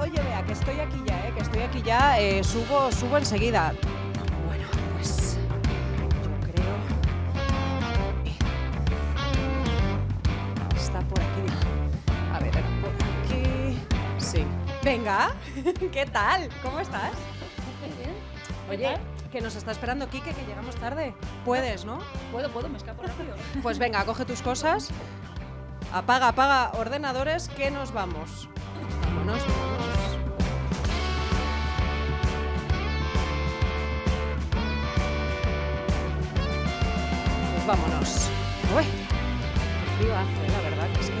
oye, vea, que estoy aquí ya, eh, que estoy aquí ya, eh, subo, subo enseguida. Bueno, pues yo creo está por aquí. A ver, por aquí. Sí. Venga, ¿qué tal? ¿Cómo estás? Muy bien. Oye, que nos está esperando Quique, que llegamos tarde. Puedes, ¿no? Puedo, puedo, me escapo rápido. Pues venga, coge tus cosas. Apaga, apaga ordenadores, que nos vamos. Vámonos, vámonos. Pues vámonos. Uy, frío hace, la verdad que es que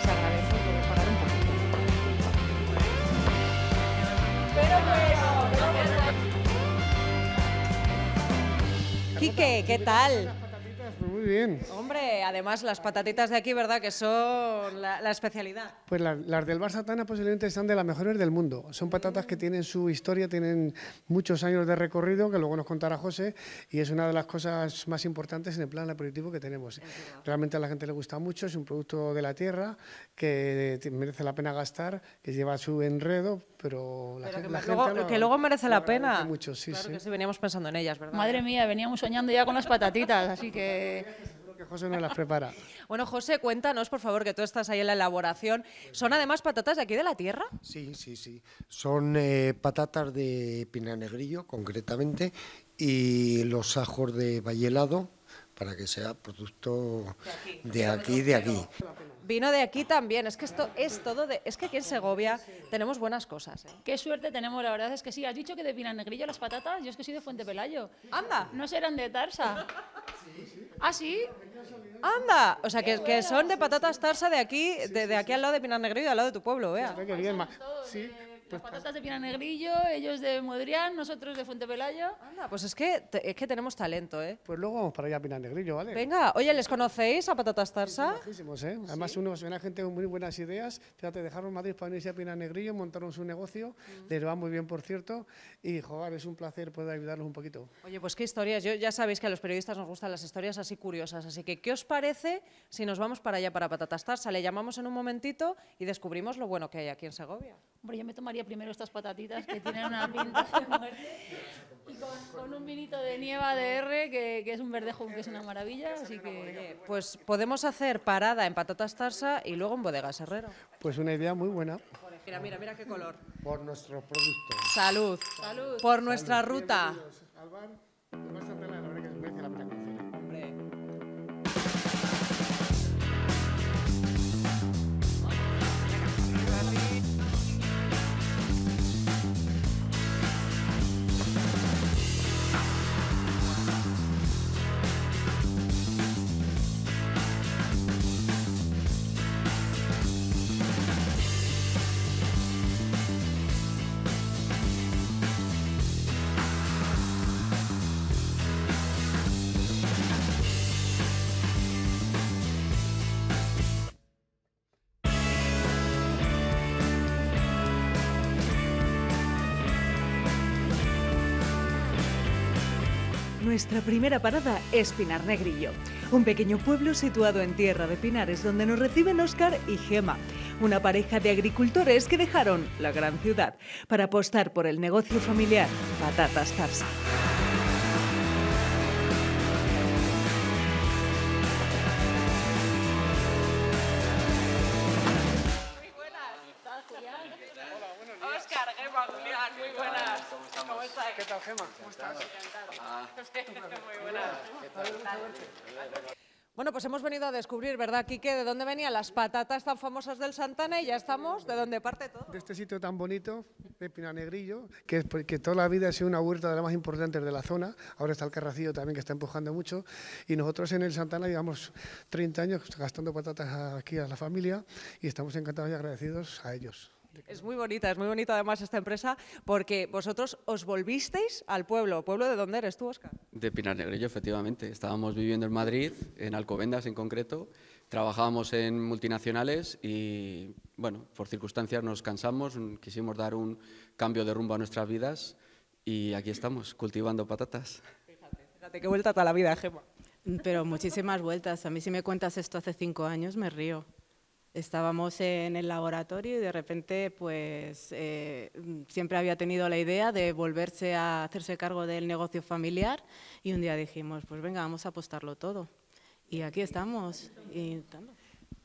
se agradece parar un poquito. Pero pues, Quique, ¿qué tal? muy bien. Hombre, además las patatitas de aquí, ¿verdad? Que son la, especialidad. Pues las, del Bar Satana posiblemente están de las mejores del mundo. Son patatas que tienen su historia, tienen muchos años de recorrido, que luego nos contará José, y es una de las cosas más importantes en el plan aperitivo que tenemos. Realmente a la gente le gusta mucho, es un producto de la tierra que merece la pena gastar, que lleva su enredo, pero la, gente, que, luego, que luego merece la pena. Mucho, sí, claro que sí, veníamos pensando en ellas, ¿verdad? Madre mía, veníamos soñando ya con las patatitas, así que José prepara. bueno, José, cuéntanos, por favor, que tú estás ahí en la elaboración. ¿Son además patatas de aquí de la tierra? Sí, sí, sí. Son eh, patatas de negrillo, concretamente, y los ajos de Vallelado, para que sea producto de aquí, de aquí. De aquí vino de aquí también. Es que esto es todo de. Es que aquí en Segovia tenemos buenas cosas. ¿eh? Qué suerte tenemos, la verdad es que sí. Has dicho que de Negrillo las patatas, yo es que soy de Fuente Pelayo. ¡Anda! No serán de Tarsa. ¿Ah, sí? ¡Anda! O sea, que, que son de patatas Tarsa de aquí, de, aquí al lado de Pinar Negrillo, al lado de tu pueblo, vea. Las pues patatas de Pina Negrillo, ellos de Modrián, nosotros de Fuente Pelayo. Anda, pues es que, es que tenemos talento, ¿eh? Pues luego vamos para allá a Negrillo, ¿vale? Venga, oye, ¿les conocéis a Patatas Tarsa? muchísimos, ¿eh? Además, uno a gente con muy buenas ideas. Fíjate, dejaron Madrid para venirse a Pina Negrillo, montaron su negocio, mm. les va muy bien, por cierto y jugar es un placer poder ayudarlos un poquito. Oye, pues qué historias. Yo, ya sabéis que a los periodistas nos gustan las historias así curiosas, así que ¿qué os parece si nos vamos para allá para patatastar? Le llamamos en un momentito y descubrimos lo bueno que hay aquí en Segovia. Hombre, yo me tomaría primero estas patatitas que tienen una pinta de muerte. Y con, un vinito de Nieva de R, que, es un verdejo que es una maravilla, así que... Pues podemos hacer parada en Patatas Tarsa y luego en Bodegas Herrero. Pues una idea muy buena. Mira, mira, mira qué color. Por nuestros productos. Salud. Salud. Por nuestra ruta. Nuestra primera parada es Pinar Negrillo, un pequeño pueblo situado en Tierra de Pinares donde nos reciben Óscar y Gema, una pareja de agricultores que dejaron la gran ciudad para apostar por el negocio familiar Patatas Tarsa. ¿Qué tal, Gema? ¿Cómo estás? ¿Cómo estás? Bueno, pues hemos venido a descubrir, ¿verdad, Quique? ¿De dónde venían las patatas tan famosas del Santana? Y ya estamos, ¿de dónde parte todo? De este sitio tan bonito, de Pinanegrillo, que, que toda la vida ha sido una huerta de las más importantes de la zona. Ahora está el Carracillo también, que está empujando mucho. Y nosotros en el Santana llevamos 30 años gastando patatas aquí a la familia y estamos encantados y agradecidos a ellos. Es muy bonita, es muy bonita además esta empresa porque vosotros os volvisteis al pueblo. ¿Pueblo de dónde eres tú, Oscar? De Pinar Negrillo, efectivamente. Estábamos viviendo en Madrid, en Alcobendas en concreto. Trabajábamos en multinacionales y, bueno, por circunstancias nos cansamos, quisimos dar un cambio de rumbo a nuestras vidas y aquí estamos, cultivando patatas. Fíjate, qué vuelta está la vida, Gemma. Pero muchísimas vueltas. A mí si me cuentas esto hace cinco años me río. Estábamos en el laboratorio y de repente, pues, eh, siempre había tenido la idea de volverse a hacerse cargo del negocio familiar y un día dijimos, pues venga, vamos a apostarlo todo. Y aquí estamos.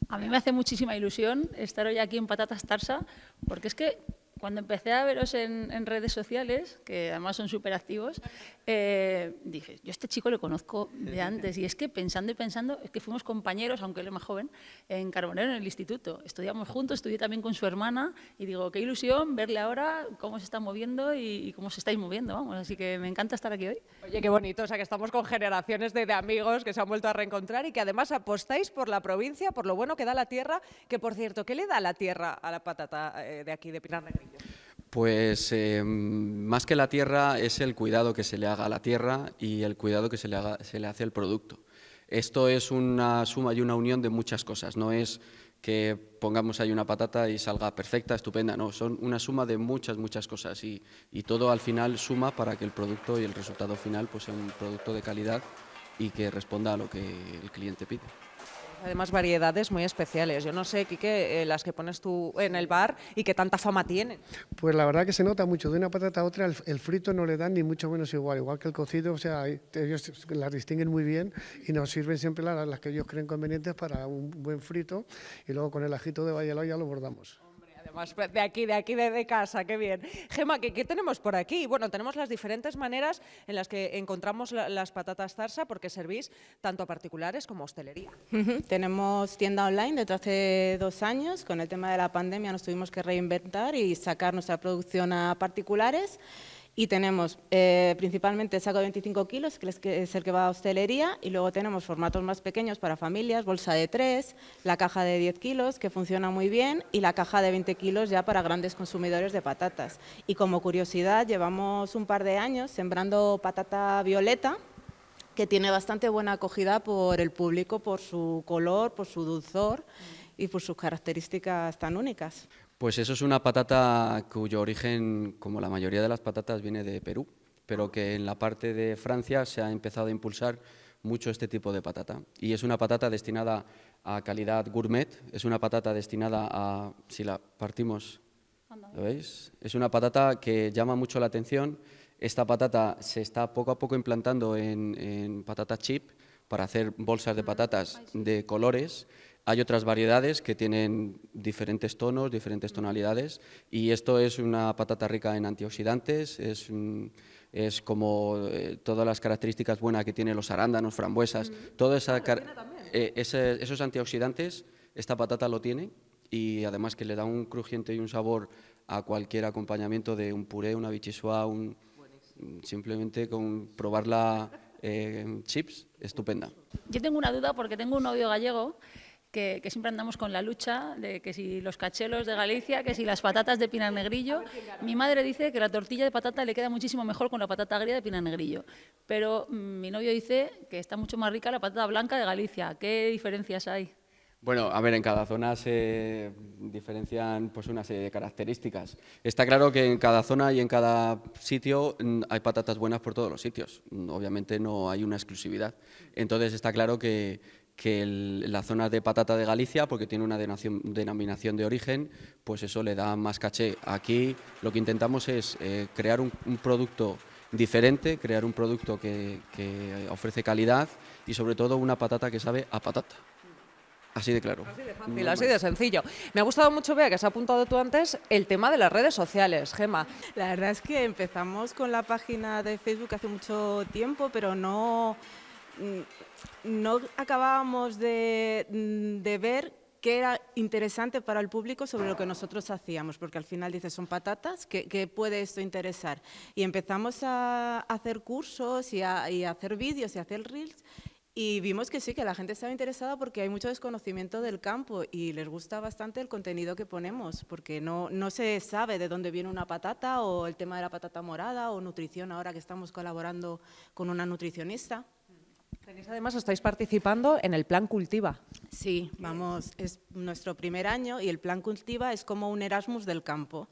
A mí me hace muchísima ilusión estar hoy aquí en Patatas Tarsa, porque es que cuando empecé a veros en, redes sociales, que además son súper activos, eh, dije, yo este chico lo conozco de antes. Y es que pensando y pensando, es que fuimos compañeros, aunque él es más joven, en Carbonero, en el instituto. Estudiamos juntos, estudié también con su hermana. Y digo, qué ilusión verle ahora cómo se está moviendo y, cómo se estáis moviendo, vamos. Así que me encanta estar aquí hoy. Oye, qué bonito. O sea, que estamos con generaciones de, amigos que se han vuelto a reencontrar y que además apostáis por la provincia, por lo bueno que da la tierra. Que, por cierto, ¿qué le da la tierra a la patata eh, de aquí, de Pinar de pues em, más que la tierra es el cuidado que se le haga a la tierra y el cuidado que se le, hace al producto. Esto es una suma y una unión de muchas cosas, no es que pongamos ahí una patata y salga perfecta, estupenda, no, son una suma de muchas, muchas cosas y, y todo al final suma para que el producto y el resultado final pues, sea un producto de calidad y que responda a lo que el cliente pide. Además, variedades muy especiales. Yo no sé, Quique, eh, las que pones tú en el bar y que tanta fama tienen. Pues la verdad que se nota mucho. De una patata a otra, el, frito no le dan ni mucho menos igual. Igual que el cocido, o sea, ellos las distinguen muy bien y nos sirven siempre las, las que ellos creen convenientes para un buen frito. Y luego con el ajito de Valladolid ya lo bordamos. De aquí, de aquí, de, casa, qué bien. Gema, ¿qué, tenemos por aquí? Bueno, tenemos las diferentes maneras en las que encontramos las patatas tarsa porque servís tanto a particulares como a hostelería. Tenemos tienda online desde hace dos años. Con el tema de la pandemia nos tuvimos que reinventar y sacar nuestra producción a particulares. Y tenemos eh, principalmente saco de 25 kilos, que es el que va a hostelería, y luego tenemos formatos más pequeños para familias, bolsa de 3, la caja de 10 kilos, que funciona muy bien, y la caja de 20 kilos ya para grandes consumidores de patatas. Y como curiosidad, llevamos un par de años sembrando patata violeta, que tiene bastante buena acogida por el público, por su color, por su dulzor y por sus características tan únicas. Pues eso es una patata cuyo origen, como la mayoría de las patatas, viene de Perú, pero que en la parte de Francia se ha empezado a impulsar mucho este tipo de patata. Y es una patata destinada a calidad gourmet, es una patata destinada a, si la partimos, ¿lo veis? Es una patata que llama mucho la atención. Esta patata se está poco a poco implantando en, en patata chip para hacer bolsas de mm. patatas de colores hay otras variedades que tienen diferentes tonos, diferentes tonalidades y esto es una patata rica en antioxidantes, es, es como eh, todas las características buenas que tienen los arándanos, frambuesas, mm. eh, esos antioxidantes, esta patata lo tiene y además que le da un crujiente y un sabor a cualquier acompañamiento de un puré, una bichisua, un, mm, simplemente con probarla eh, en chips, estupenda. Yo tengo una duda porque tengo un novio gallego que, siempre andamos con la lucha de que si los cachelos de Galicia, que si las patatas de Pinar Negrillo. Mi madre dice que la tortilla de patata le queda muchísimo mejor con la patata agria de Pinar Negrillo. Pero mm, mi novio dice que está mucho más rica la patata blanca de Galicia. ¿Qué diferencias hay? Bueno, a ver, en cada zona se diferencian pues una serie de características. Está claro que en cada zona y en cada sitio mm, hay patatas buenas por todos los sitios. Mm, obviamente no hay una exclusividad. Entonces está claro que que la zona de patata de Galicia, porque tiene una denominación de origen, pues eso le da más caché. Aquí lo que intentamos es eh, crear un, producto diferente, crear un producto que, ofrece calidad y sobre todo una patata que sabe a patata. Así de claro. Así de fácil, así de sencillo. Me ha gustado mucho, vea que has apuntado tú antes el tema de las redes sociales, Gema. La verdad es que empezamos con la página de Facebook hace mucho tiempo, pero no no acabábamos de, ver qué era interesante para el público sobre lo que nosotros hacíamos, porque al final dices, son patatas, ¿qué, puede esto interesar? Y empezamos a hacer cursos y a, hacer vídeos y hacer reels y vimos que sí, que la gente estaba interesada porque hay mucho desconocimiento del campo y les gusta bastante el contenido que ponemos, porque no se sabe de dónde viene una patata o el tema de la patata morada o nutrición ahora que estamos colaborando con una nutricionista además, estáis participando en el Plan Cultiva. Sí, vamos, es nuestro primer año y el Plan Cultiva es como un Erasmus del campo.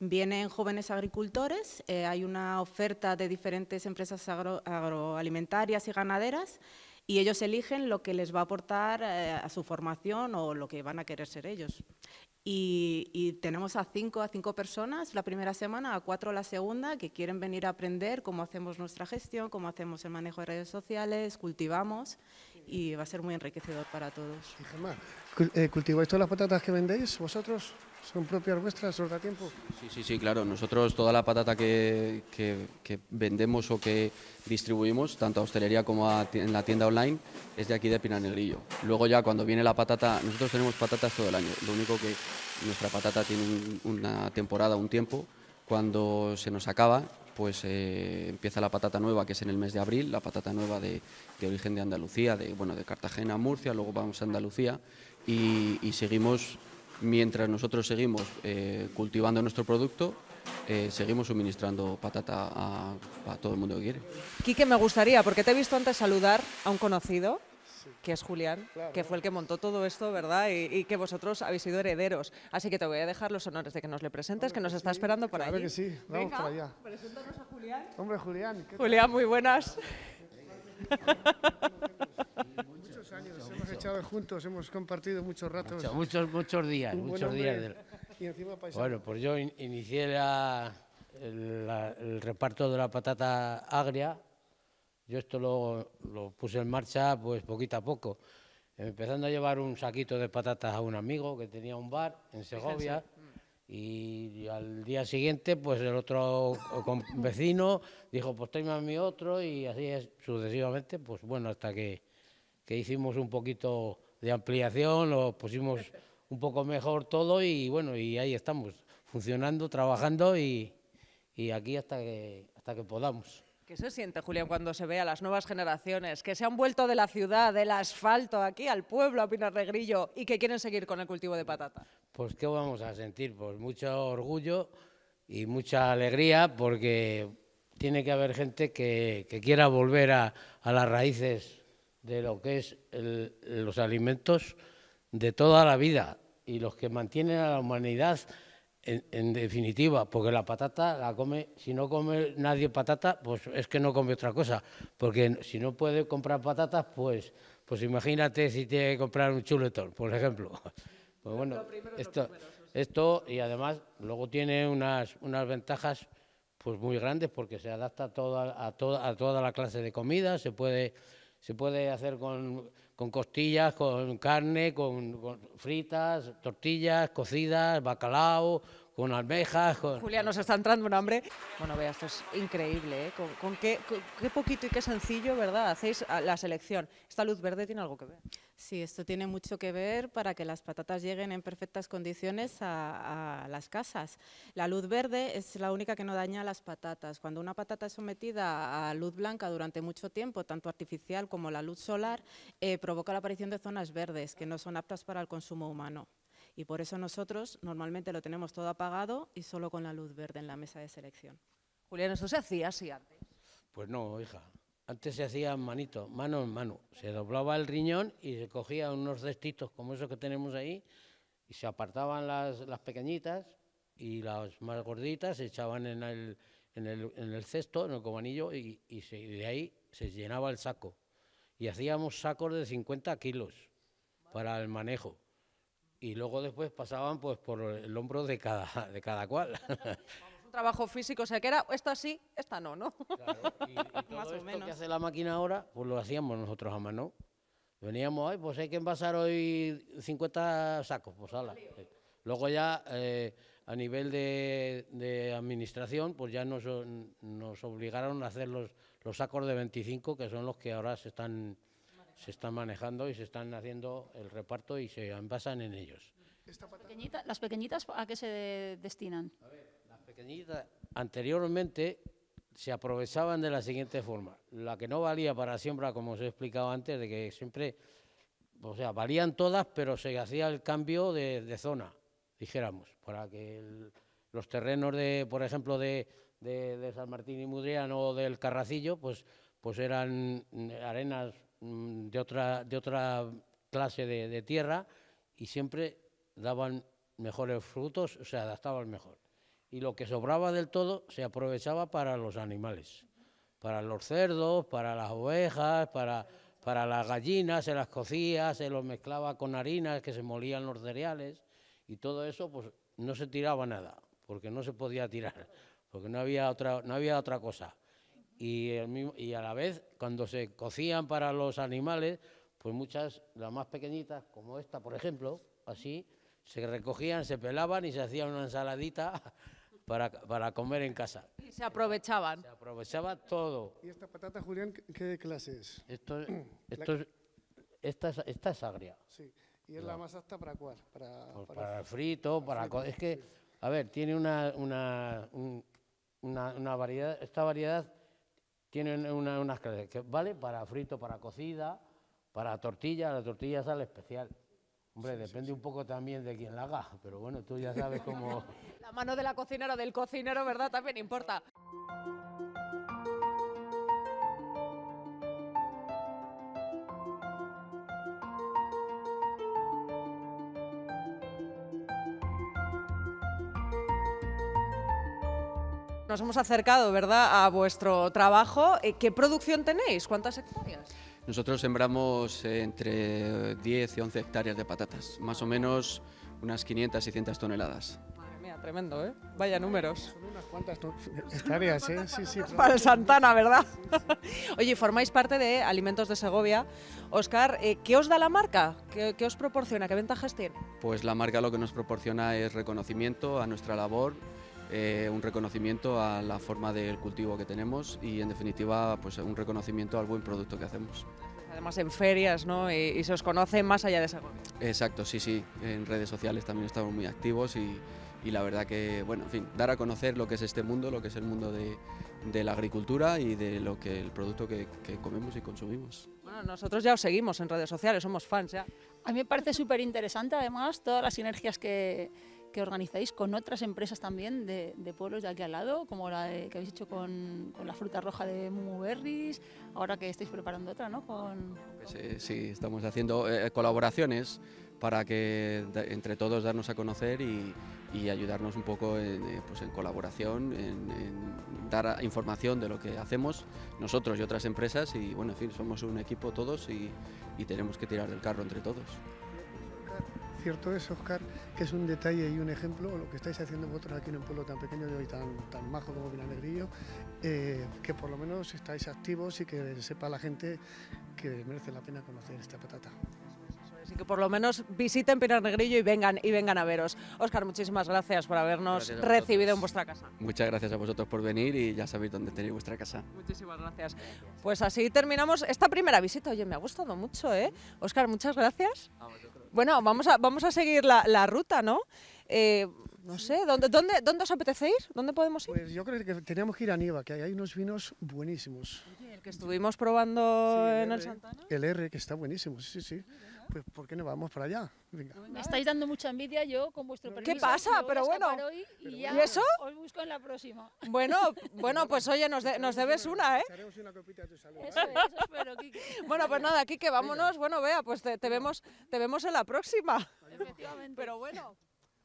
Vienen jóvenes agricultores, eh, hay una oferta de diferentes empresas agroalimentarias y ganaderas y ellos eligen lo que les va a aportar eh, a su formación o lo que van a querer ser ellos. Y, tenemos a cinco, a cinco personas la primera semana, a cuatro la segunda, que quieren venir a aprender cómo hacemos nuestra gestión, cómo hacemos el manejo de redes sociales, cultivamos y va a ser muy enriquecedor para todos. Eh, ¿cultiváis todas las patatas que vendéis vosotros? ¿Son propias vuestras? ¿Os da tiempo? Sí, sí, sí, claro. Nosotros toda la patata que, vendemos o que distribuimos, tanto a hostelería como a en la tienda online, es de aquí de Pinanegrillo. Luego ya cuando viene la patata, nosotros tenemos patatas todo el año. Lo único que nuestra patata tiene una temporada, un tiempo. Cuando se nos acaba, pues eh, empieza la patata nueva, que es en el mes de abril, la patata nueva de, de origen de Andalucía, de, bueno, de Cartagena a Murcia, luego vamos a Andalucía y seguimos mientras nosotros seguimos eh, cultivando nuestro producto, eh, seguimos suministrando patata a, todo el mundo que quiere. Quique, me gustaría, porque te he visto antes saludar a un conocido, que es Julián, que fue el que montó todo esto, ¿verdad? Y, que vosotros habéis sido herederos. Así que te voy a dejar los honores de que nos le presentes, que nos está esperando por ahí. Claro que sí, vamos para allá. Preséntanos a Julián. Hombre, Julián. ¿qué Julián, muy buenas. hemos echado juntos, hemos compartido muchos ratos. muchos, muchos días, muchos días. Bueno, pues yo inicié el, reparto de la patata agria. Yo esto lo, puse en marcha pues poquito a poco empezando a llevar un saquito de patatas a un amigo que tenía un bar en Segovia mm. y al día siguiente pues el otro vecino dijo pues tráeme a mí otro y así es, sucesivamente pues bueno hasta que que hicimos un poquito de ampliación, lo pusimos un poco mejor todo y bueno, y ahí estamos, funcionando, trabajando y, aquí hasta que, hasta que podamos. ¿Qué se siente, Julián, cuando se ve a las nuevas generaciones que se han vuelto de la ciudad, del asfalto, aquí al pueblo, a Pinar de Grillo, y que quieren seguir con el cultivo de patata? Pues, ¿qué vamos a sentir? Pues mucho orgullo y mucha alegría, porque tiene que haber gente que, quiera volver a, a las raíces de lo que es los alimentos de toda la vida y los que mantienen a la humanidad en, definitiva, porque la patata la come, si no come nadie patata, pues es que no come otra cosa, porque si no puede comprar patatas, pues, pues imagínate si tiene que comprar un chuletón, por ejemplo. Pues bueno, esto, esto y además luego tiene unas, unas ventajas pues muy grandes porque se adapta toda, a, toda, a toda la clase de comida, se puede se puede hacer con, costillas, con carne, con, fritas, tortillas, cocidas, bacalao, con almejas. Con... Julia, nos está entrando un hambre. Bueno, vea, esto es increíble, ¿eh? Con, qué, qué poquito y qué sencillo, ¿verdad? Hacéis ah, la selección. ¿Esta luz verde tiene algo que ver? Sí, esto tiene mucho que ver para que las patatas lleguen en perfectas condiciones a, las casas. La luz verde es la única que no daña a las patatas. Cuando una patata es sometida a luz blanca durante mucho tiempo, tanto artificial como la luz solar, eh, provoca la aparición de zonas verdes que no son aptas para el consumo humano. Y por eso nosotros normalmente lo tenemos todo apagado y solo con la luz verde en la mesa de selección. Julián, ¿eso se hacía así antes? Pues no, hija. Antes se hacían manito, mano en mano. Se doblaba el riñón y se cogía unos cestitos como esos que tenemos ahí y se apartaban las, pequeñitas y las más gorditas se echaban en el, en el, cesto, en el comanillo y, de ahí se llenaba el saco. Y hacíamos sacos de 50 kilos para el manejo y luego después pasaban pues por el hombro de cada, de cada cual. trabajo físico, o sea que era esta sí, esta no, ¿no? Claro, Más o menos. que hace la máquina ahora, pues lo hacíamos nosotros a mano. Veníamos, hoy pues hay que envasar hoy 50 sacos, pues ala. Eh, luego ya eh, a nivel de, administración, pues ya nos, nos obligaron a hacer los, los, sacos de 25, que son los que ahora se están, se están manejando y se están haciendo el reparto y se envasan en ellos. ¿Las pequeñitas a qué se destinan? A pequeñitas anteriormente se aprovechaban de la siguiente forma. La que no valía para siembra, como os he explicado antes, de que siempre, o sea, valían todas, pero se hacía el cambio de, zona, dijéramos, para que los terrenos, de, por ejemplo, de, San Martín y Mudriano o del Carracillo, pues, pues eran arenas mm, de otra, de otra clase de, de tierra y siempre daban mejores frutos, o se adaptaban mejor y lo que sobraba del todo se aprovechaba para los animales, para los cerdos, para las ovejas, para, para las gallinas, se las cocía, se los mezclaba con harinas que se molían los cereales y todo eso pues no se tiraba nada, porque no se podía tirar, porque no había otra, no había otra cosa. Y, y a la vez, cuando se cocían para los animales, pues muchas, las más pequeñitas, como esta, por ejemplo, así, se recogían, se pelaban y se hacía una ensaladita para, para comer en casa. Y se aprovechaban. Se aprovechaba todo. ¿Y esta patata, Julián, qué clase es? Esto, esta, es, esta es agria. Sí. ¿Y es la más apta para cuál? Para, pues frito, para... es que, a ver, tiene una, una, una, una, variedad, esta variedad tiene unas clases que vale para frito, para cocida, para tortilla, la tortilla sale especial. Hombre, depende un poco también de quién la haga, pero bueno, tú ya sabes cómo... La mano de la cocinera o del cocinero, ¿verdad? También importa. Nos hemos acercado, ¿verdad?, a vuestro trabajo. Eh, ¿Qué producción tenéis? ¿Cuántas hectáreas? Nosotros sembramos entre 10 y 11 hectáreas de patatas, más o menos unas 500, 600 toneladas. Madre mía, tremendo, ¿eh? Vaya números. Son unas cuantas hectáreas, ¿eh? Sí, sí. Para el Santana, ¿verdad? Oye, formáis parte de Alimentos de Segovia. Oscar, eh, ¿qué os da la marca? ¿Qué os proporciona? ¿Qué ventajas tiene? Pues la marca lo que nos proporciona es reconocimiento a nuestra labor eh, un reconocimiento a la forma del cultivo que tenemos y en definitiva pues un reconocimiento al buen producto que hacemos. Además en ferias, ¿no? Y, se os conoce más allá de esa Exacto, sí, sí. En redes sociales también estamos muy activos y, y, la verdad que, bueno, en fin, dar a conocer lo que es este mundo, lo que es el mundo de, de la agricultura y de lo que el producto que, que comemos y consumimos. Bueno, nosotros ya os seguimos en redes sociales, somos fans ya. A mí me parece súper interesante además todas las sinergias que, que organizáis con otras empresas también de, pueblos de aquí al lado, como la que habéis hecho con, la fruta roja de Mumu ahora que estáis preparando otra, ¿no? Con, pues, eh, Sí, estamos haciendo eh, colaboraciones para que entre todos darnos a conocer y, ayudarnos un poco en, eh, pues, colaboración, en, dar información de lo que hacemos nosotros y otras empresas y bueno, en fin, somos un equipo todos y, y tenemos que tirar del carro entre todos. Cierto es, Oscar, que es un detalle y un ejemplo lo que estáis haciendo vosotros aquí en un pueblo tan pequeño y tan, tan majo como Pinar Negrillo, eh, que por lo menos estáis activos y que sepa la gente que merece la pena conocer esta patata. Así que por lo menos visiten Pinar Negrillo y vengan, y vengan a veros. Oscar. muchísimas gracias por habernos recibido en vuestra casa. Muchas gracias a vosotros por venir y ya sabéis dónde tenéis vuestra casa. Muchísimas gracias. Pues así terminamos esta primera visita. Oye, me ha gustado mucho, ¿eh? Óscar, muchas gracias. Bueno, vamos a, vamos a seguir la, ruta, ¿no? Eh, no sé, ¿dónde, dónde, dónde os apetece ir? ¿Dónde podemos ir? Pues yo creo que tenemos que ir a Nieva, que hay unos vinos buenísimos. el que estuvimos probando en el, Santana. El R, que está buenísimo, sí, sí pues ¿por qué no vamos para allá? Me estáis dando mucha envidia yo con vuestro permiso. ¿Qué pasa? Pero bueno, y, eso? Os busco en la próxima. Bueno, bueno pues oye, nos, debes una, ¿eh? Haremos una copita de tu salud. eso espero, Bueno, pues nada, Kike, vámonos. Bueno, vea, pues te, vemos, te vemos en la próxima. Efectivamente. Pero bueno.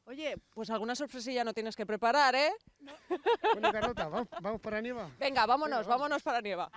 Oye, pues alguna sorpresilla no tienes que preparar, ¿eh? bueno, carota, vamos, para Nieva. Venga, vámonos, vámonos para Nieva.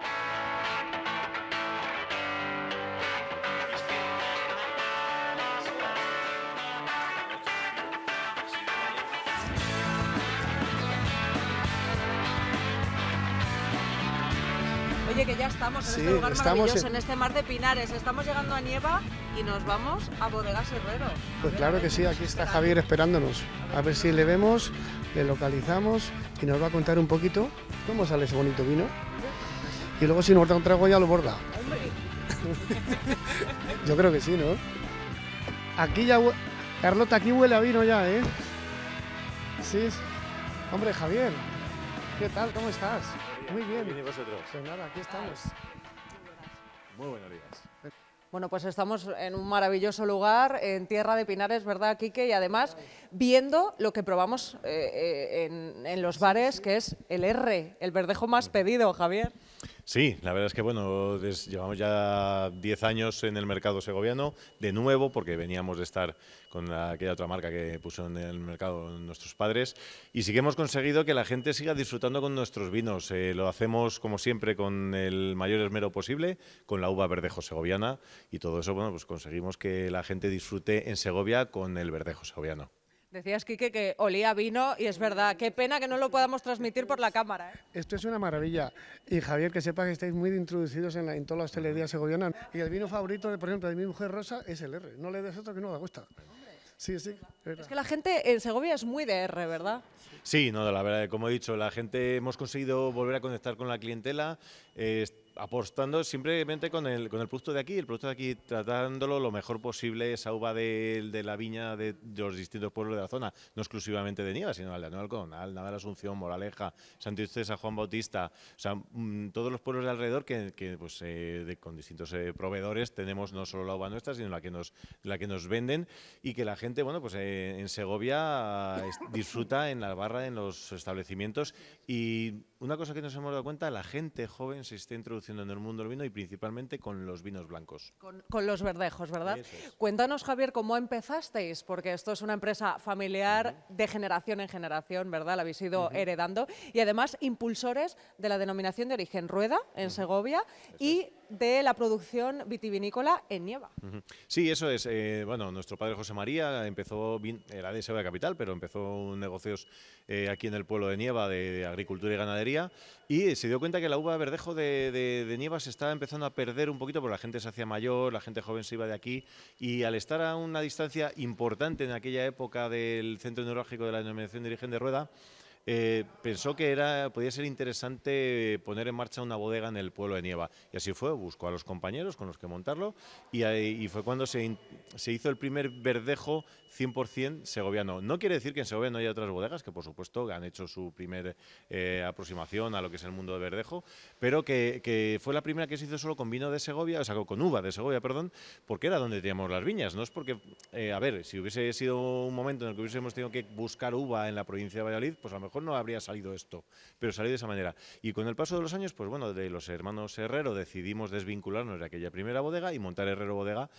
Oye, que ya estamos en este lugar maravilloso, en... este mar de Pinares. Estamos llegando a Nieva y nos vamos a Bodegas Herrero. pues claro que sí, aquí está Javier esperándonos. A ver si le vemos, le localizamos y nos va a contar un poquito cómo sale ese bonito vino. Y luego si nos da un trago ya lo borda. Hombre. Yo creo que sí, ¿no? Aquí ya... Carlota, aquí huele a vino ya, ¿eh? Sí. Hombre, Javier, ¿qué tal? ¿Cómo estás? Muy bien. vosotros? Pues aquí estamos. Muy buenos días. Bueno, pues estamos en un maravilloso lugar, en Tierra de Pinares, ¿verdad, Quique? Y además, viendo lo que probamos eh, eh, en, en, los bares, que es el R, el verdejo más pedido, Javier. Sí, la verdad es que bueno, llevamos ya 10 años en el mercado segoviano, de nuevo, porque veníamos de estar con aquella otra marca que puso en el mercado nuestros padres, y sí que hemos conseguido que la gente siga disfrutando con nuestros vinos. Eh, lo hacemos, como siempre, con el mayor esmero posible, con la uva verdejo segoviana, y todo eso, bueno, pues conseguimos que la gente disfrute en Segovia con el verdejo segoviano. Decías, Quique, que olía vino y es verdad. Qué pena que no lo podamos transmitir por la cámara. ¿eh? Esto es una maravilla. Y Javier, que sepa que estáis muy introducidos en, la, en toda la hostelería segoviana. Y el vino favorito, de, por ejemplo, de mi mujer Rosa es el R. No le des otro que no le gusta. Sí, sí. Es, que la gente en Segovia es muy de R, ¿verdad? Sí, no, la verdad, como he dicho, la gente hemos conseguido volver a conectar con la clientela apostando simplemente con el, con el producto de aquí, el producto de aquí tratándolo lo mejor posible, esa uva de, la viña de, los distintos pueblos de la zona, no exclusivamente de Nieva, sino de Alcón, nada de la Asunción, Moraleja, Santiago de San Juan Bautista, o sea, mm, todos los pueblos de alrededor que, pues, eh, con distintos eh, proveedores tenemos no solo la uva nuestra, sino la que nos, la que nos venden y que la gente, bueno, pues eh, en Segovia disfruta en la barra, en los establecimientos y una cosa que nos hemos dado cuenta, la gente joven se está introduciendo en el mundo del vino y principalmente con los vinos blancos. Con, los verdejos, ¿verdad? Cuéntanos, Javier, cómo empezasteis, porque esto es una empresa familiar de generación en generación, ¿verdad? La habéis ido heredando. Y además, impulsores de la denominación de origen Rueda, en Segovia, y de la producción vitivinícola en Nieva. Sí, eso es. Eh, bueno, nuestro padre José María empezó, era de Seba Capital, pero empezó negocios eh, aquí en el pueblo de Nieva de, agricultura y ganadería y se dio cuenta que la uva verdejo de, Nieva se estaba empezando a perder un poquito porque la gente se hacía mayor, la gente joven se iba de aquí y al estar a una distancia importante en aquella época del centro neurológico de la denominación de origen de Rueda, eh, pensó que era, podía ser interesante poner en marcha una bodega en el pueblo de Nieva. Y así fue, buscó a los compañeros con los que montarlo y, fue cuando se, hizo el primer verdejo 100% segoviano. No quiere decir que en Segovia no haya otras bodegas, que por supuesto han hecho su primer eh, aproximación a lo que es el mundo de verdejo, pero que, que, fue la primera que se hizo solo con vino de Segovia, o sea, con uva de Segovia, perdón, porque era donde teníamos las viñas. No es porque, eh, a ver, si hubiese sido un momento en el que hubiésemos tenido que buscar uva en la provincia de Valladolid, pues a lo mejor no habría salido esto, pero salió de esa manera. Y con el paso de los años, pues bueno, de los hermanos Herrero decidimos desvincularnos de aquella primera bodega y montar Herrero Bodega,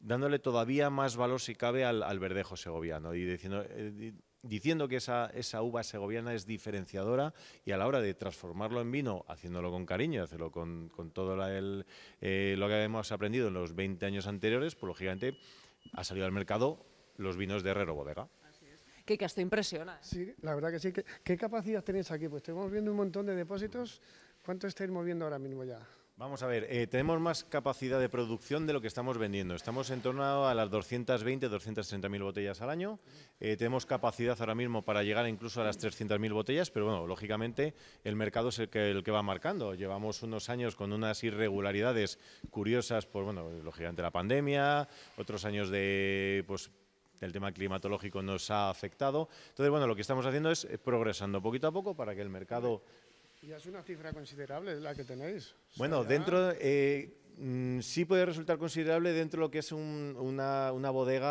dándole todavía más valor, si cabe, al, verdejo segoviano y diciendo... Eh, diciendo que esa, esa uva segoviana es diferenciadora y a la hora de transformarlo en vino, haciéndolo con cariño, hacerlo con, todo eh, lo que hemos aprendido en los 20 años anteriores, pues lógicamente ha salido al mercado los vinos de Herrero Bodega que esto impresiona. Sí, la verdad que sí. ¿Qué, capacidad tenéis aquí? Pues estamos viendo un montón de depósitos. ¿Cuánto estáis moviendo ahora mismo ya? Vamos a ver, eh, tenemos más capacidad de producción de lo que estamos vendiendo. Estamos en torno a las 220, 230.000 mil botellas al año. Eh, tenemos capacidad ahora mismo para llegar incluso a las 300.000 botellas, pero bueno, lógicamente el mercado es el que, va marcando. Llevamos unos años con unas irregularidades curiosas, por bueno, lógicamente la pandemia, otros años de pues, el tema climatológico nos ha afectado. Entonces, bueno, lo que estamos haciendo es eh, progresando poquito a poco para que el mercado... Ya es una cifra considerable la que tenéis. Bueno, dentro... Eh, Mm, sí puede resultar considerable dentro de lo que es una, bodega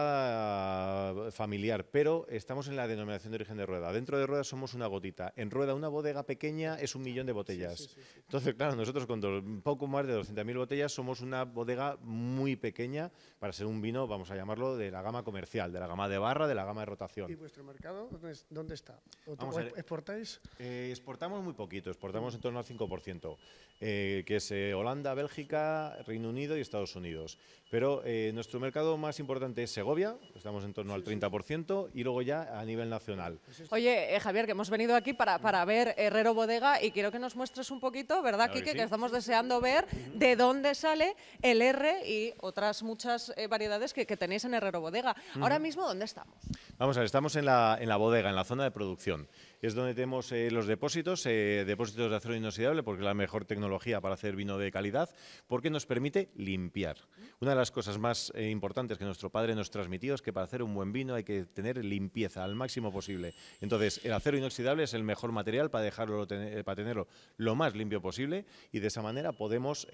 ah, familiar, pero estamos en la denominación de origen de rueda. Dentro de rueda somos una gotita. En rueda, una bodega pequeña es un millón de botellas. Entonces, claro, nosotros con un poco más de 200.000 botellas somos una bodega muy pequeña para ser un vino, vamos a llamarlo, de la gama comercial, de la gama de barra, de la gama de rotación. ¿Y vuestro mercado dónde está? ¿O ¿Exportáis? Eh, exportamos muy poquito, exportamos en torno al 5%, eh, que es eh, Holanda, Bélgica, Reino Unido y Estados Unidos. Pero eh, nuestro mercado más importante es Segovia, estamos en torno al 30%, y luego ya a nivel nacional. Pues Oye, eh, Javier, que hemos venido aquí para, ver Herrero Bodega y quiero que nos muestres un poquito, ¿verdad, Quique? Que, estamos deseando ver de dónde sale el R y otras muchas eh, variedades que, tenéis en Herrero Bodega. Ahora mismo, ¿dónde estamos? Vamos a ver, estamos en la, en la bodega, en la zona de producción es donde tenemos eh, los depósitos, eh, depósitos de acero inoxidable, porque es la mejor tecnología para hacer vino de calidad, porque nos permite limpiar. Una de las cosas más eh, importantes que nuestro padre nos transmitió es que para hacer un buen vino hay que tener limpieza al máximo posible. Entonces, el acero inoxidable es el mejor material para, dejarlo, para tenerlo lo más limpio posible y de esa manera podemos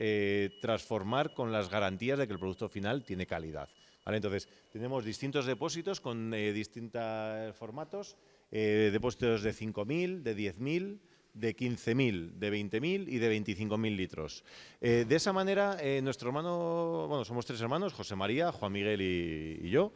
transformar con las garantías de que el producto final tiene calidad. entonces, tenemos distintos depósitos con distintos formatos. Eh, depósitos de 5.000, de 10.000 de 15.000, de 20.000 y de 25.000 litros. Eh, de esa manera, eh, nuestro hermano, bueno, somos tres hermanos, José María, Juan Miguel y, yo.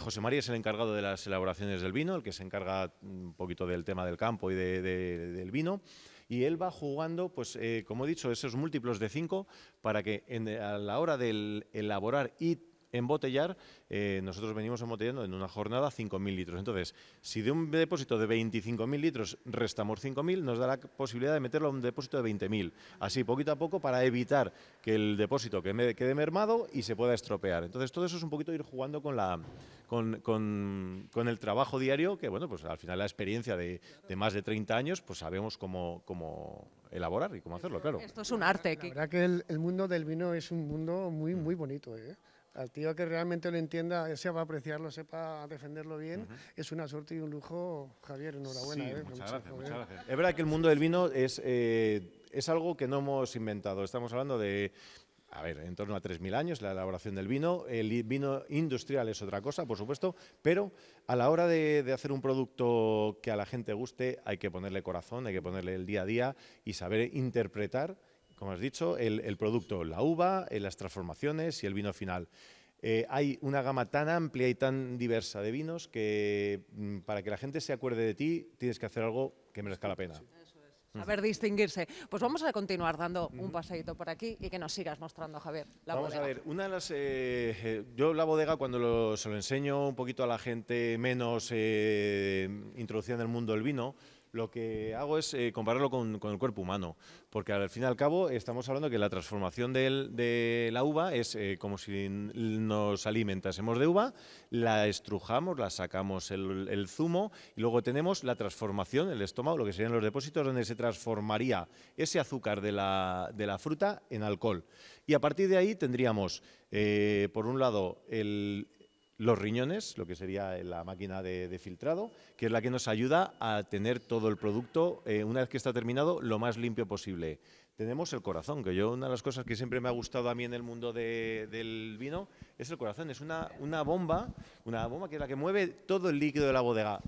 José María es el encargado de las elaboraciones del vino, el que se encarga mm, un poquito del tema del campo y del vino. Y él va jugando, pues como he dicho, esos múltiplos de 5 para que a la hora de elaborar y embotellar, eh, nosotros venimos embotellando en una jornada 5.000 litros. Entonces, si de un depósito de 25.000 litros restamos 5.000, nos da la posibilidad de meterlo a un depósito de 20.000. Así, poquito a poco, para evitar que el depósito quede mermado y se pueda estropear. Entonces, todo eso es un poquito ir jugando con la... Con, el trabajo diario, que bueno, pues al final la experiencia de, más de 30 años, pues sabemos cómo, elaborar y cómo hacerlo, claro. Esto es un arte. La, que el, mundo del vino es un mundo muy, muy bonito. ¿eh? Al tío que realmente lo entienda, sea para apreciarlo, sepa defenderlo bien, es una suerte y un lujo, Javier, enhorabuena. ¿eh? muchas, gracias, Es verdad que el mundo del vino es, eh, es algo que no hemos inventado. Estamos hablando de a ver, en torno a 3.000 años la elaboración del vino. El vino industrial es otra cosa, por supuesto, pero a la hora de, de, hacer un producto que a la gente guste, hay que ponerle corazón, hay que ponerle el día a día y saber interpretar como has dicho, el, producto, la uva, eh, las transformaciones y el vino final. Eh, hay una gama tan amplia y tan diversa de vinos que mm, para que la gente se acuerde de ti tienes que hacer algo que merezca la pena. Saber distinguirse. Pues vamos a continuar dando un paseito por aquí y que nos sigas mostrando, Javier. vamos a ver, una de las. Eh, yo la bodega, cuando se lo enseño un poquito a la gente menos introducida en el mundo del vino, lo que hago es eh, compararlo con, el cuerpo humano, porque al fin y al cabo estamos hablando que la transformación de la uva es eh, como si nos alimentásemos de uva, la estrujamos, la sacamos el, zumo y luego tenemos la transformación, el estómago, lo que serían los depósitos donde se transformaría ese azúcar de la, fruta en alcohol. Y a partir de ahí tendríamos, eh, por un lado, el los riñones, lo que sería la máquina de, filtrado, que es la que nos ayuda a tener todo el producto, eh, una vez que está terminado, lo más limpio posible. Tenemos el corazón, que yo una de las cosas que siempre me ha gustado a mí en el mundo del vino es el corazón. Es una, bomba, una bomba que es la que mueve todo el líquido de la bodega.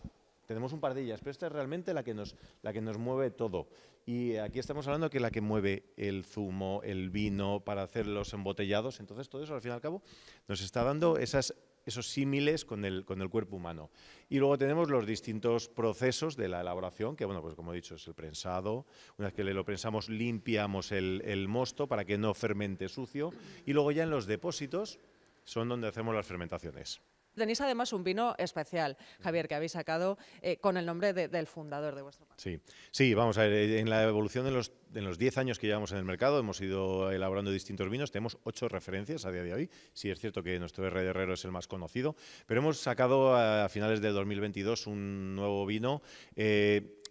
Tenemos un par de ellas, pero esta es realmente la que nos, la que nos mueve todo. Y aquí estamos hablando que la que mueve el zumo, el vino, para hacer los embotellados. Entonces, todo eso, al fin y al cabo, nos está dando esas esos símiles con el, con el cuerpo humano. Y luego tenemos los distintos procesos de la elaboración, que bueno, pues como he dicho, es el prensado. Una vez que lo prensamos, limpiamos el, el mosto para que no fermente sucio. Y luego ya en los depósitos son donde hacemos las fermentaciones. Tenéis además un vino especial, Javier, que habéis sacado eh, con el nombre del fundador de vuestro país. Sí, sí, vamos a ver, eh, en la evolución de los en los 10 años que llevamos en el mercado hemos ido elaborando distintos vinos, tenemos 8 referencias a día de hoy, sí es cierto que nuestro R de Herrero es el más conocido, pero hemos sacado a finales del 2022 un nuevo vino eh,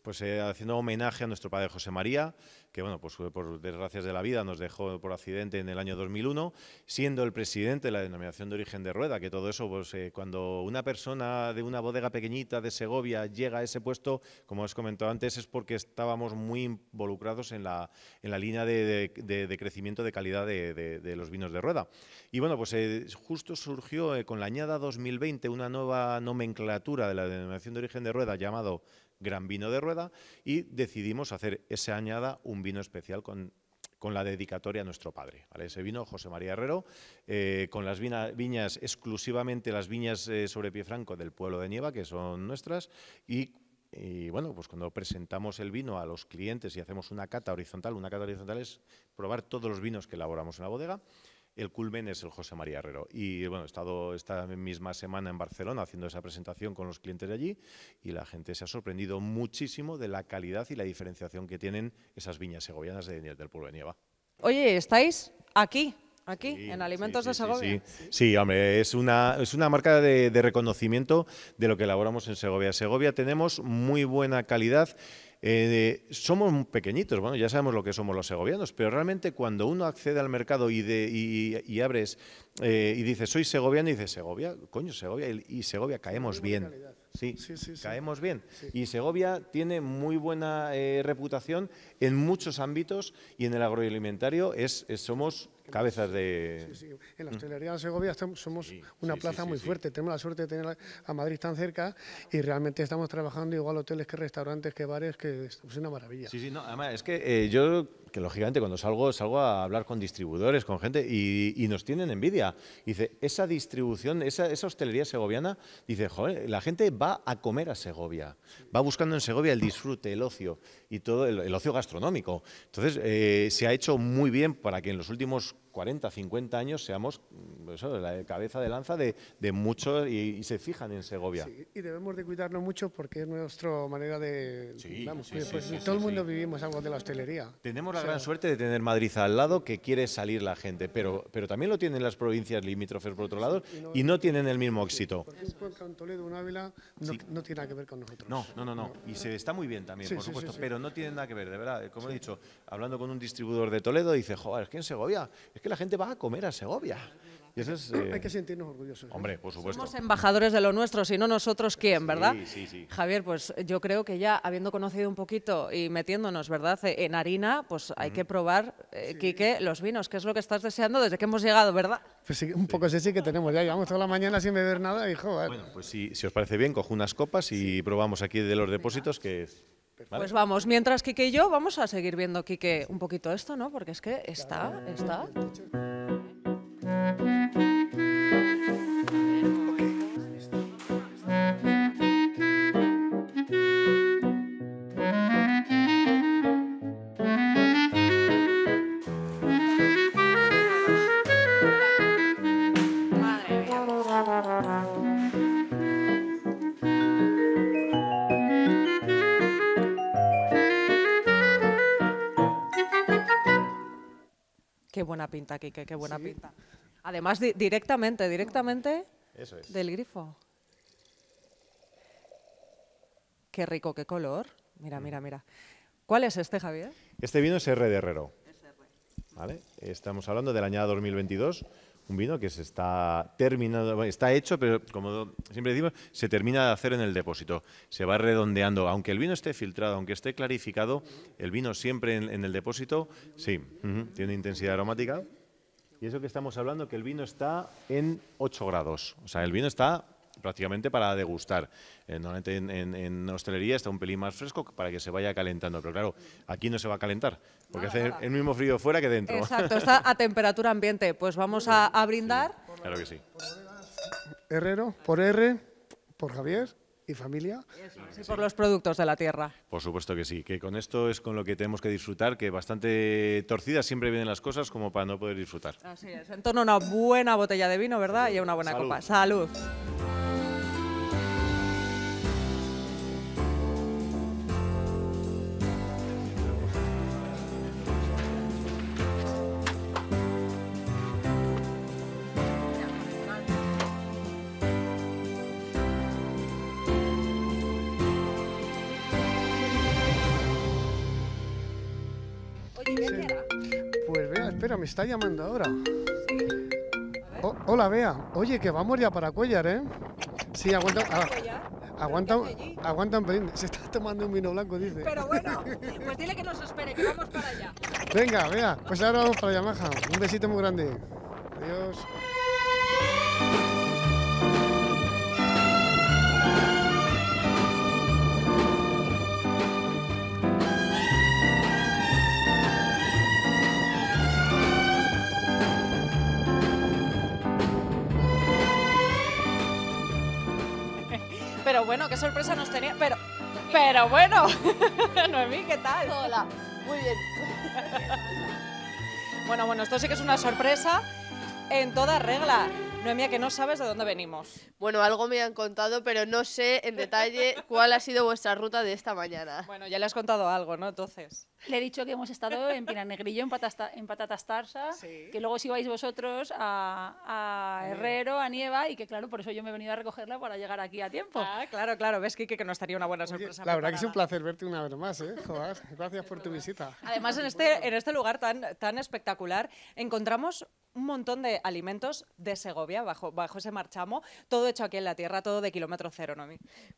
pues eh, haciendo homenaje a nuestro padre José María, que bueno, pues, por desgracias de la vida nos dejó por accidente en el año 2001, siendo el presidente de la denominación de origen de Rueda, que todo eso, pues eh, cuando una persona de una bodega pequeñita de Segovia llega a ese puesto, como os comentado antes, es porque estábamos muy involucrados en la, en la línea de, crecimiento de calidad de, los vinos de Rueda. Y bueno, pues eh, justo surgió con la añada 2020 una nueva nomenclatura de la denominación de origen de Rueda llamado gran vino de rueda y decidimos hacer ese añada un vino especial con la dedicatoria a nuestro padre. Ese vino, José María Herrero, eh, con las viñas, exclusivamente las viñas eh, sobre pie franco del pueblo de Nieva, que son nuestras, y, y, bueno, pues cuando presentamos el vino a los clientes y hacemos una cata horizontal, una cata horizontal es probar todos los vinos que elaboramos en la bodega, el culmen es el José María Herrero. Y bueno, he estado esta misma semana en Barcelona haciendo esa presentación con los clientes de allí y la gente se ha sorprendido muchísimo de la calidad y la diferenciación que tienen esas viñas segovianas del Pueblo de Nieva. Oye, ¿estáis aquí? Aquí, en Alimentos de Segovia. Sí, hombre, es una, es una marca de, de reconocimiento de lo que elaboramos en Segovia. Segovia tenemos muy buena calidad eh, somos pequeñitos, bueno, ya sabemos lo que somos los segovianos, pero realmente cuando uno accede al mercado y, abres eh, y dices, soy segoviano, y dices, Segovia, coño, Segovia, y, Segovia caemos bien. Sí, caemos bien. Y Segovia tiene muy buena eh, reputación en muchos ámbitos y en el agroalimentario es somos cabezas de... En la mm. hostelería de Segovia somos una plaza muy fuerte. Tenemos la suerte de tener a Madrid tan cerca y realmente estamos trabajando igual hoteles que restaurantes, que bares, que es una maravilla. Sí, sí, no, además es que eh, yo, que lógicamente cuando salgo, salgo a hablar con distribuidores, con gente y, nos tienen envidia. Dice, esa distribución, esa, esa hostelería segoviana, dice, joder, la gente va a comer a Segovia, va buscando en Segovia el disfrute, el ocio y todo, el, ocio gastronómico. Entonces, eh, se ha hecho muy bien para que en los últimos 40, 50 años seamos mm, la cabeza de lanza de, de muchos y, se fijan en Segovia. Sí, y debemos de cuidarnos mucho porque es nuestra manera de... Sí, vamos, pues, pues, todo el mundo vivimos algo de la hostelería. Tenemos la gran suerte de tener Madrid al lado que quiere salir la gente, pero, pero también lo tienen las provincias limítrofes por otro lado y no, tienen el mismo éxito. Porque un en Toledo, un Ávila no, no, tiene nada que ver con nosotros. No, no, no, no. y se está muy bien también, por supuesto, pero no tiene nada que ver, de verdad. Como he dicho, hablando con un distribuidor de Toledo, dice, joder, es que en Segovia que la gente va a comer a Segovia. Eh, hay que sentirnos orgullosos. ¿eh? Hombre, por supuesto. Somos embajadores de lo nuestro, si no nosotros, ¿quién, verdad? Sí, sí, sí. Javier, pues yo creo que ya habiendo conocido un poquito y metiéndonos, ¿verdad?, eh, en harina, pues hay que probar, Quique, los vinos, que es lo que estás deseando desde que hemos llegado, ¿verdad? Pues sí, un poco ese sí que tenemos, ya llevamos toda la mañana sin beber nada y joder. Bueno, pues si, os parece bien, cojo unas copas y probamos aquí de los depósitos, que pues vamos, mientras Quique y yo vamos a seguir viendo Quique un poquito esto, ¿no? Porque es que está, está. pinta, que qué buena pinta. Además, directamente, directamente del grifo. Qué rico, qué color. Mira, mira, mm. mira. ¿Cuál es este, Javier? Este vino es R de Herrero. Es ¿Vale? Estamos hablando del año 2022 un vino que se está terminado, está hecho, pero como siempre decimos, se termina de hacer en el depósito. Se va redondeando. Aunque el vino esté filtrado, aunque esté clarificado, el vino siempre en, el depósito, sí, tiene intensidad aromática. Y eso que estamos hablando, que el vino está en 8 grados. O sea, el vino está prácticamente para degustar. Eh, normalmente en, hostelería está un pelín más fresco para que se vaya calentando, pero claro, aquí no se va a calentar, porque hace el mismo frío fuera que dentro. Exacto, está a temperatura ambiente. Pues vamos a, brindar. claro que sí. Herrero, por R, por Javier y familia. Y por los productos de la tierra. Por supuesto que sí, que con esto es con lo que tenemos que disfrutar, que bastante torcidas siempre vienen las cosas como para no poder disfrutar. Así es, en torno a una buena botella de vino, ¿verdad? Y a una buena copa. Salud. me está llamando ahora. Oh, hola, vea Oye, que vamos ya para Cuellar, ¿eh? Sí, aguanta. Ah, aguanta, aguanta un pelín. Se está tomando un vino blanco, dice. Pero bueno, pues dile que nos espere, que vamos para allá. Venga, vea Pues ahora vamos para Yamaha. Un besito muy grande. Adiós. bueno, qué sorpresa nos tenía. Pero, pero bueno, Noemí, ¿qué tal? Hola, muy bien. bueno, bueno, esto sí que es una sorpresa en toda regla. Noemí, que no sabes de dónde venimos. Bueno, algo me han contado, pero no sé en detalle cuál ha sido vuestra ruta de esta mañana. Bueno, ya le has contado algo, ¿no? Entonces. Le he dicho que hemos estado en Piranegrillo, en, en Patatas Tarsa, que luego os ibais vosotros a, Herrero, a Nieva, y que claro, por eso yo me he venido a recogerla para llegar aquí a tiempo. Ah, claro, claro. Ves, que nos estaría una buena sorpresa. la verdad que es un placer verte una vez más, ¿eh? gracias por tu visita. Además, este, en este, lugar tan, tan espectacular encontramos un montón de alimentos de Segovia, bajo, bajo ese marchamo, todo hecho aquí en la tierra, todo de kilómetro cero, ¿no?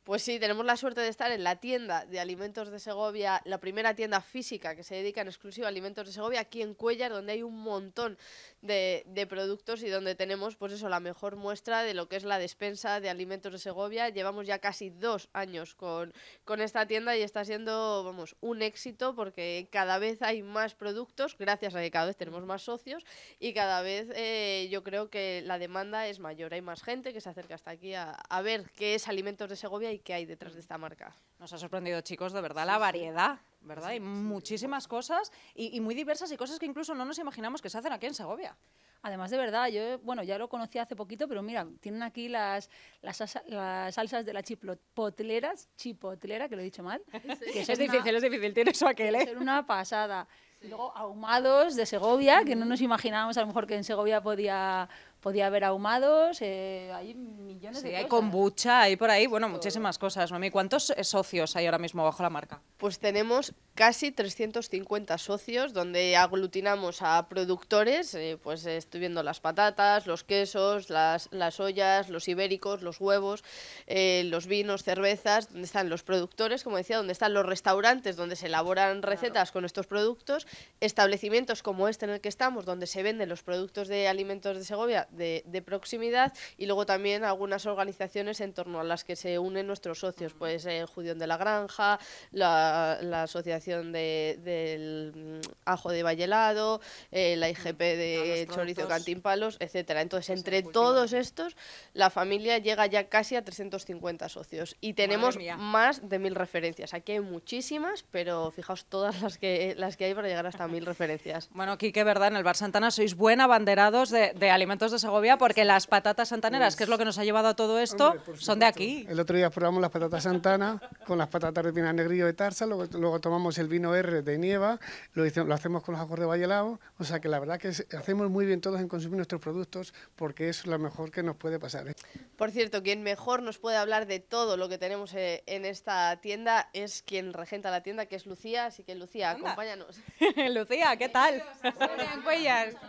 Pues sí, tenemos la suerte de estar en la tienda de alimentos de Segovia, la primera tienda física que se dedica en exclusiva a alimentos de Segovia, aquí en Cuellar, donde hay un montón de, productos y donde tenemos, pues eso, la mejor muestra de lo que es la despensa de alimentos de Segovia. Llevamos ya casi dos años con, con esta tienda y está siendo, vamos, un éxito porque cada vez hay más productos, gracias a que cada vez tenemos más socios y cada vez eh, yo creo que la demanda es mayor. Hay más gente que se acerca hasta aquí a, a ver qué es alimentos de Segovia y qué hay detrás de esta marca. Nos ha sorprendido, chicos, de verdad la variedad ¿verdad? Hay muchísimas cosas y, muy diversas y cosas que incluso no nos imaginamos que se hacen aquí en Segovia. Además, de verdad, yo, bueno, ya lo conocí hace poquito, pero mira, tienen aquí las, las, salsas de la chipotleras, chipotlera, que lo he dicho mal. Que es, difícil, es difícil, tiene eso aquel, ¿eh? Es una pasada. Luego, ahumados de Segovia, que no mm. nos imaginábamos a lo mejor que en Segovia podía podía haber ahumados, eh, hay millones de hay kombucha, hay por ahí, bueno, muchísimas cosas. ...mami, ¿cuántos eh, socios hay ahora mismo bajo la marca? Pues tenemos casi 350 socios donde aglutinamos a productores, eh, pues estoy viendo las patatas, los quesos, las, las ollas, los ibéricos, los huevos, los vinos, cervezas, donde están los productores, como decía, donde están los restaurantes donde se elaboran recetas con estos productos, establecimientos como este en el que estamos, donde se venden los productos de alimentos de Segovia, de, proximidad y luego también algunas organizaciones en torno a las que se unen nuestros socios, pues el eh, Judión de la Granja, la, Asociación del mm, Ajo de Vallelado, eh, la IGP de Chorizo Cantimpalos, etcétera. Entonces, entre todos estos, la familia llega ya casi a 350 socios y tenemos más de mil referencias. Aquí hay muchísimas, pero fijaos todas las que, las que hay para llegar hasta mil referencias. Bueno, aquí que ¿verdad? En el Bar Santana sois buen abanderados de, de alimentos de Segovia porque las patatas santaneras, que es lo que nos ha llevado a todo esto, son de aquí. El otro día probamos las patatas santana con las patatas de negrillo de tarsa, luego, tomamos el vino R de Nieva, lo, hacemos con los ajos de Vallelao, o sea que la verdad que hacemos muy bien todos en consumir nuestros productos porque es lo mejor que nos puede pasar. ¿eh? Por cierto, quien mejor nos puede hablar de todo lo que tenemos eh, en esta tienda es quien regenta la tienda, que es Lucía, así que Lucía, acompáñanos. Lucía, ¿qué tal?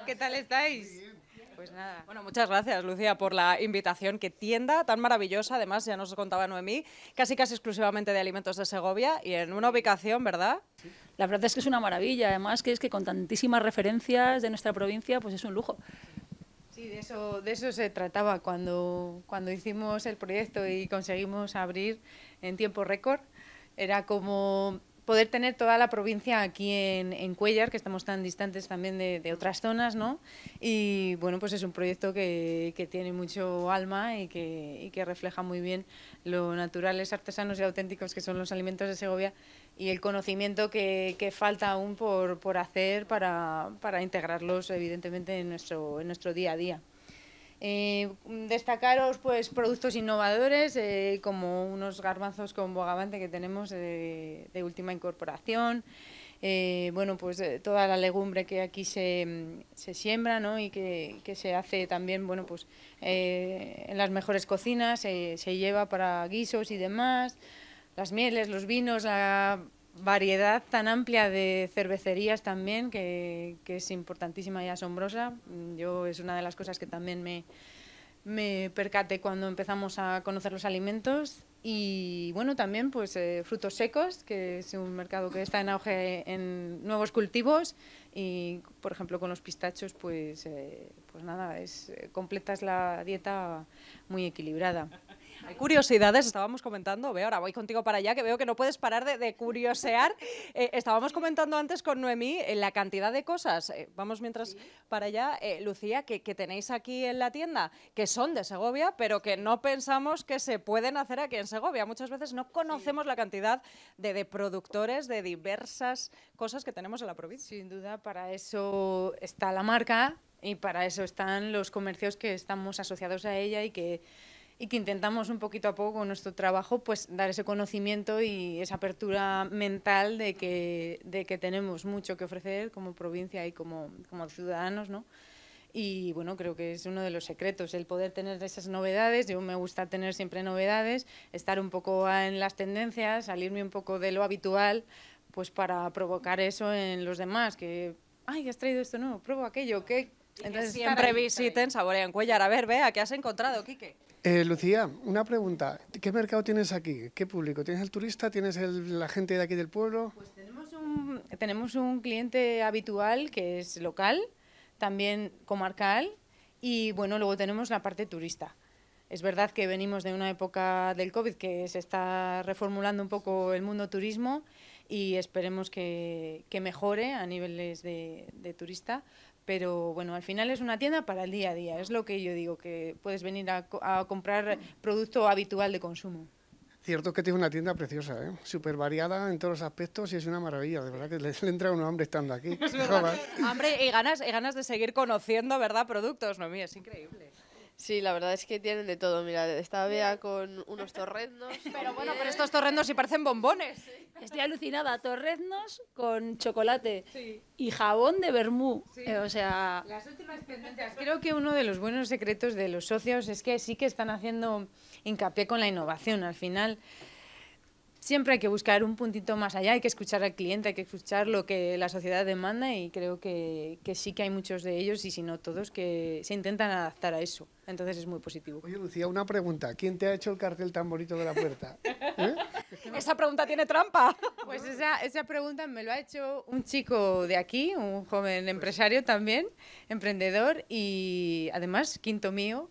¿qué tal estáis? Pues bueno, muchas gracias, Lucía, por la invitación. Qué tienda tan maravillosa. Además, ya nos contaba Noemí, casi casi exclusivamente de alimentos de Segovia y en una ubicación, ¿verdad? La verdad es que es una maravilla. Además, que es que con tantísimas referencias de nuestra provincia, pues es un lujo. Sí, de eso, de eso se trataba cuando, cuando hicimos el proyecto y conseguimos abrir en tiempo récord. Era como poder tener toda la provincia aquí en, en Cuellar, que estamos tan distantes también de, otras zonas, ¿no? Y bueno, pues es un proyecto que, tiene mucho alma y que, refleja muy bien lo naturales, artesanos y auténticos que son los alimentos de Segovia y el conocimiento que, falta aún por, hacer para, integrarlos, evidentemente, en nuestro día a día. Eh, destacaros pues productos innovadores eh, como unos garbanzos con bogavante que tenemos eh, de última incorporación, bueno pues toda la legumbre que aquí se, se siembra y que, se hace también bueno pues en las mejores cocinas, se lleva para guisos y demás, las mieles, los vinos, variedad tan amplia de cervecerías también, que, es importantísima y asombrosa. Mm, yo es una de las cosas que también me, me cuando empezamos a conocer los alimentos. Y bueno, también pues eh, frutos secos, que es un mercado que está en auge en nuevos cultivos. Y por ejemplo con los pistachos, pues, eh, pues nada, es, eh, completas la dieta muy equilibrada. Hay curiosidades, estábamos comentando, ve, ahora voy contigo para allá, que veo que no puedes parar de, curiosear. Eh, estábamos comentando antes con Noemí eh, la cantidad de cosas, eh, vamos mientras para allá, Lucía, que, tenéis aquí en la tienda, que son de Segovia, pero que no pensamos que se pueden hacer aquí en Segovia. Muchas veces no conocemos la cantidad de, de productores de diversas cosas que tenemos en la provincia. Sin duda, para eso está la marca y para eso están los comercios que estamos asociados a ella y que y que intentamos un poquito a poco con nuestro trabajo pues dar ese conocimiento y esa apertura mental de que, de que tenemos mucho que ofrecer como provincia y como, como ciudadanos, ¿no? Y bueno, creo que es uno de los secretos, el poder tener esas novedades. Yo me gusta tener siempre novedades, estar un poco en las tendencias, salirme un poco de lo habitual, pues para provocar eso en los demás, que, ay, has traído esto nuevo, pruebo aquello, ¡Qué…! Entonces siempre visiten saborean Cuellar. A ver, vea, ¿qué has encontrado, Quique? Eh, Lucía, una pregunta. ¿Qué mercado tienes aquí? ¿Qué público? ¿Tienes el turista? ¿Tienes la gente de aquí del pueblo? Pues tenemos un, cliente habitual que es local, también comarcal y bueno, luego tenemos la parte turista. Es verdad que venimos de una época del COVID que se está reformulando un poco el mundo turismo y esperemos que, mejore a niveles de, de turista, pero bueno, al final es una tienda para el día a día, es lo que yo digo, que puedes venir a, comprar producto habitual de consumo. Cierto que tiene una tienda preciosa, ¿eh? súper variada en todos los aspectos y es una maravilla, de verdad que le, entra un hambre estando aquí. hambre y ganas, y ganas de seguir conociendo, ¿verdad? Productos, no, mía, es increíble. Sí, la verdad es que tienen de todo. Mira, estaba vea con unos torreznos. Pero bueno, pero estos torreznos sí parecen bombones. Estoy alucinada. Torreznos con chocolate y jabón de vermú. Eh, o sea. Creo que uno de los buenos secretos de los socios es que sí que están haciendo hincapié con la innovación. Al final siempre hay que buscar un puntito más allá, hay que escuchar al cliente, hay que escuchar lo que la sociedad demanda y creo que, sí que hay muchos de ellos y si no todos que se intentan adaptar a eso. Entonces es muy positivo. Oye, Lucía, una pregunta. ¿Quién te ha hecho el cartel tan bonito de la puerta? esa pregunta tiene trampa. Pues esa, esa, pregunta me lo ha hecho un chico de aquí, un joven pues empresario también, emprendedor y además quinto mío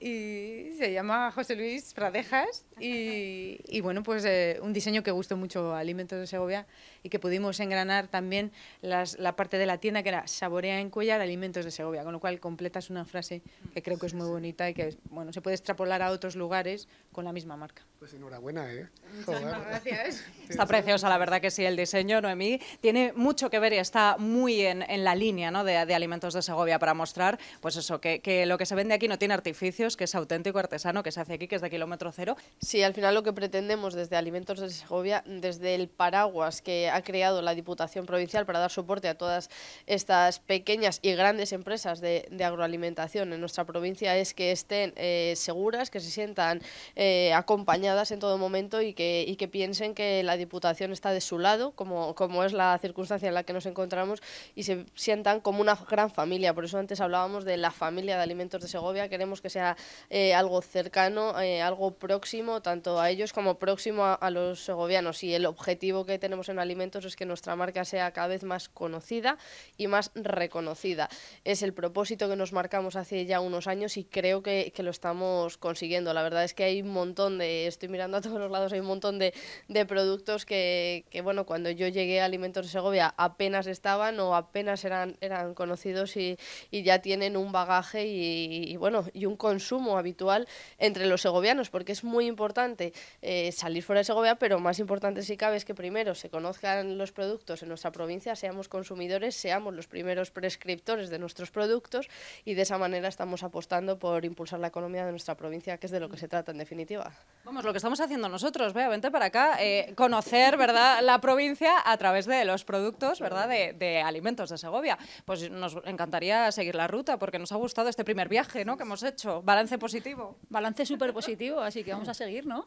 y se llama José Luis Fradejas y, bueno, pues eh, un diseño que gustó mucho a Alimentos de Segovia y que pudimos engranar también la parte de la tienda que era Saborea en de Alimentos de Segovia, con lo cual completas una frase que creo que es muy bonita y que bueno, se puede extrapolar a otros lugares con la misma marca. Pues enhorabuena, ¿eh? Muchas gracias. Está preciosa, la verdad que sí, el diseño, Noemí. Tiene mucho que ver y está muy en, la línea de, Alimentos de Segovia para mostrar, pues eso, que, lo que se vende aquí no tiene artificios, que es auténtico, artesano, que se hace aquí, que es de kilómetro cero. Sí, al final lo que pretendemos desde Alimentos de Segovia, desde el paraguas que ha creado la Diputación Provincial para dar soporte a todas estas pequeñas y grandes empresas de, agroalimentación en nuestra provincia, es que estén eh, seguras, que se sientan eh, acompañadas en todo momento y que, piensen que la Diputación está de su lado, como, es la circunstancia en la que nos encontramos, y se sientan como una gran familia. Por eso antes hablábamos de la familia de Alimentos de Segovia, queremos que sea eh, algo cercano, eh, algo próximo, tanto a ellos como próximo a, los segovianos. Y el objetivo que tenemos en Alimentos es que nuestra marca sea cada vez más conocida y más reconocida. Es el propósito que nos marcamos hace ya unos años y creo que, que lo estamos consiguiendo. La verdad es que hay un montón de estoy mirando a todos los lados, hay un montón de, de productos que, bueno, cuando yo llegué a Alimentos de Segovia apenas estaban o apenas eran, eran conocidos y, ya tienen un bagaje y, bueno, y un consumo habitual entre los segovianos, porque es muy importante eh, salir fuera de Segovia, pero más importante si cabe es que primero se conozcan los productos en nuestra provincia, seamos consumidores, seamos los primeros prescriptores de nuestros productos y de esa manera estamos apostando por impulsar la economía de nuestra provincia, que es de lo que se trata en definitiva. Vamos, lo que estamos haciendo nosotros, vea, vente para acá, eh, conocer, ¿verdad?, la provincia a través de los productos, ¿verdad?, de, alimentos de Segovia. Pues nos encantaría seguir la ruta porque nos ha gustado este primer viaje, ¿no?, que hemos hecho. Balance positivo. Balance súper positivo, así que vamos a seguir, ¿no?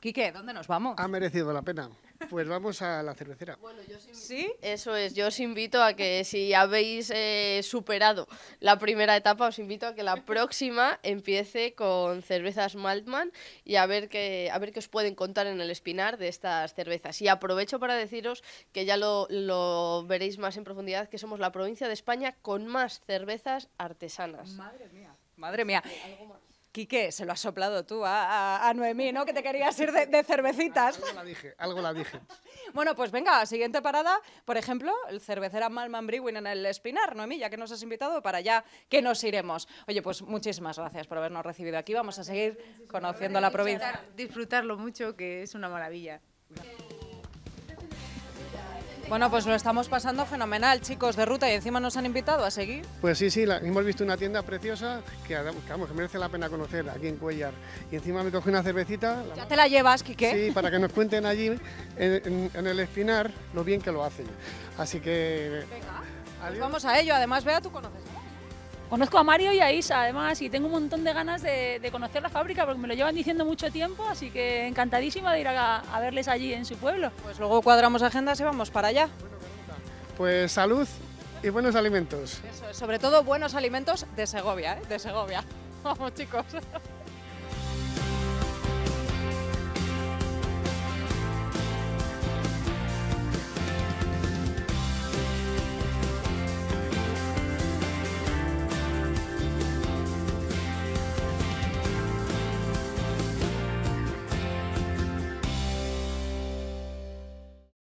Quique, ¿dónde nos vamos? Ha merecido la pena. Pues vamos a la cervecera. Bueno, yo os ¿Sí? Eso es, yo os invito a que si habéis eh, superado la primera etapa, os invito a que la próxima empiece con cervezas Maltman y a ver, qué, a ver qué os pueden contar en el espinar de estas cervezas. Y aprovecho para deciros que ya lo, veréis más en profundidad, que somos la provincia de España con más cervezas artesanas. Madre mía, madre mía. Quique, se lo has soplado tú a, Noemí, ¿no? Que te querías ir de, cervecitas. Algo la dije, algo la dije. bueno, pues venga, siguiente parada, por ejemplo, el cervecera Malman Brewing en el Espinar, Noemí, ya que nos has invitado, para allá que nos iremos. Oye, pues muchísimas gracias por habernos recibido aquí. Vamos a seguir conociendo la provincia. Disfrutarlo mucho, que es una maravilla. Bueno, pues lo estamos pasando fenomenal, chicos, de ruta y encima nos han invitado a seguir. Pues sí, sí, hemos visto una tienda preciosa que, vamos, merece la pena conocer aquí en Cuellar. Y encima me cogí una cervecita. ¿Ya te la llevas, Quique? Sí, para que nos cuenten allí, en, el Espinar, lo bien que lo hacen. Así que... Venga, pues vamos a ello. Además, vea, tú conoces. Conozco a Mario y a Isa, además, y tengo un montón de ganas de, conocer la fábrica porque me lo llevan diciendo mucho tiempo, así que encantadísima de ir a, verles allí en su pueblo. Pues luego cuadramos agendas y vamos para allá. Pues salud y buenos alimentos. Eso, sobre todo buenos alimentos de Segovia, ¿eh? de Segovia. Vamos chicos.